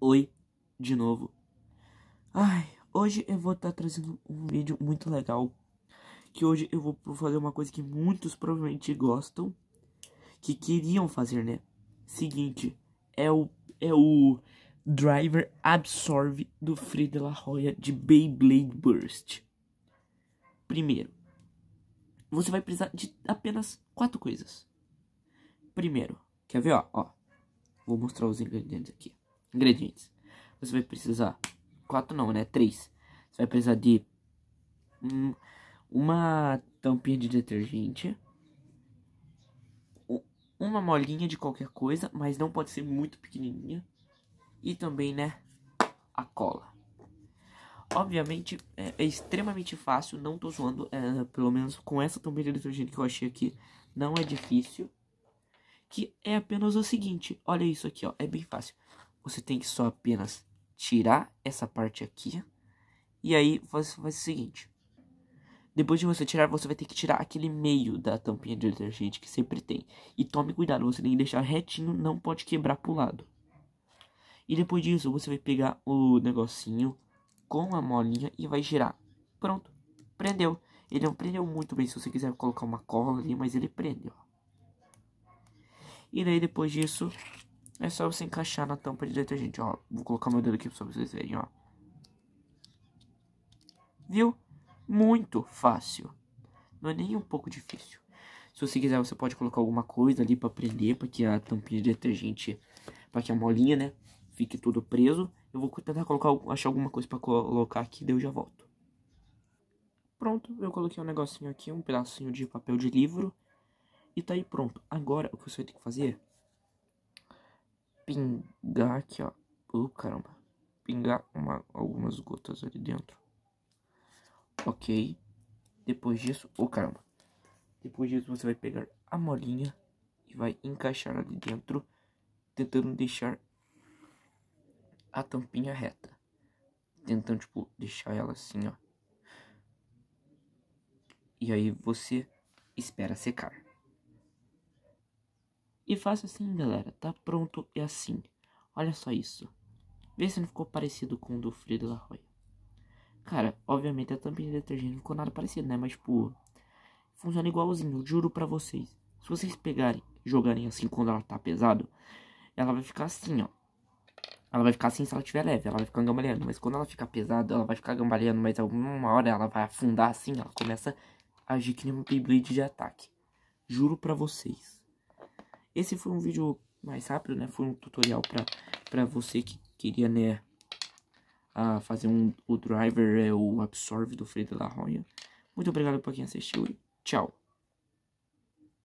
Oi, de novo. Ai, hoje eu vou estar tá trazendo um vídeo muito legal. Que hoje eu vou fazer uma coisa que muitos provavelmente gostam. Que queriam fazer, né? Seguinte, é o, é o Driver Absorve do de La Roya de Beyblade Burst. Primeiro, você vai precisar de apenas quatro coisas. Primeiro, quer ver, ó, ó. Vou mostrar os ingredientes aqui. Ingredientes. Você vai precisar... Quatro não, né? Três. Você vai precisar de... uma tampinha de detergente. Uma molinha de qualquer coisa, mas não pode ser muito pequenininha. E também, né? A cola. Obviamente, é, é extremamente fácil, não tô zoando, é, pelo menos com essa tampinha de detergente que eu achei aqui, não é difícil. Que é apenas o seguinte, olha isso aqui, ó, é bem fácil você tem que só apenas tirar essa parte aqui. E aí você faz o seguinte. Depois de você tirar, você vai ter que tirar aquele meio da tampinha de detergente que sempre tem. E tome cuidado, você tem que deixar retinho, não pode quebrar pro lado. E depois disso, você vai pegar o negocinho com a molinha e vai girar. Pronto, prendeu. Ele não prendeu muito bem, se você quiser colocar uma cola ali, mas ele prendeu. E daí depois disso, é só você encaixar na tampa de detergente, ó. Vou colocar meu dedo aqui pra vocês verem, ó. Viu? Muito fácil. Não é nem um pouco difícil. Se você quiser, você pode colocar alguma coisa ali para prender, para que a tampinha de detergente, para que a molinha, né, fique tudo preso. Eu vou tentar colocar, achar alguma coisa para colocar aqui, daí eu já volto. Pronto, eu coloquei um negocinho aqui, um pedacinho de papel de livro. E tá aí pronto. Agora, o que você vai ter que fazer pingar aqui, ó. Oh, caramba. Pingar uma, algumas gotas ali dentro. Ok. Depois disso... Oh, caramba. Depois disso, você vai pegar a molinha e vai encaixar ali dentro, tentando deixar a tampinha reta. Tentando, tipo, deixar ela assim, ó. E aí você espera secar. E faço assim, galera. Tá pronto e assim. Olha só isso. Vê se não ficou parecido com o do Frida La Roya. Cara, obviamente a tampinha de detergente não ficou nada parecido, né? Mas, tipo, funciona igualzinho. Juro pra vocês. Se vocês pegarem jogarem assim quando ela tá pesado, ela vai ficar assim, ó. Ela vai ficar assim se ela tiver leve, ela vai ficar gambaleando. Mas quando ela ficar pesada, ela vai ficar gambaleando, mas alguma hora ela vai afundar assim, ela começa a agir que nem um Beyblade de ataque. Juro pra vocês. Esse foi um vídeo mais rápido, né? Foi um tutorial para você que queria, né? A fazer um, o driver, é, o absorve do freio da Roya. Muito obrigado para quem assistiu e tchau.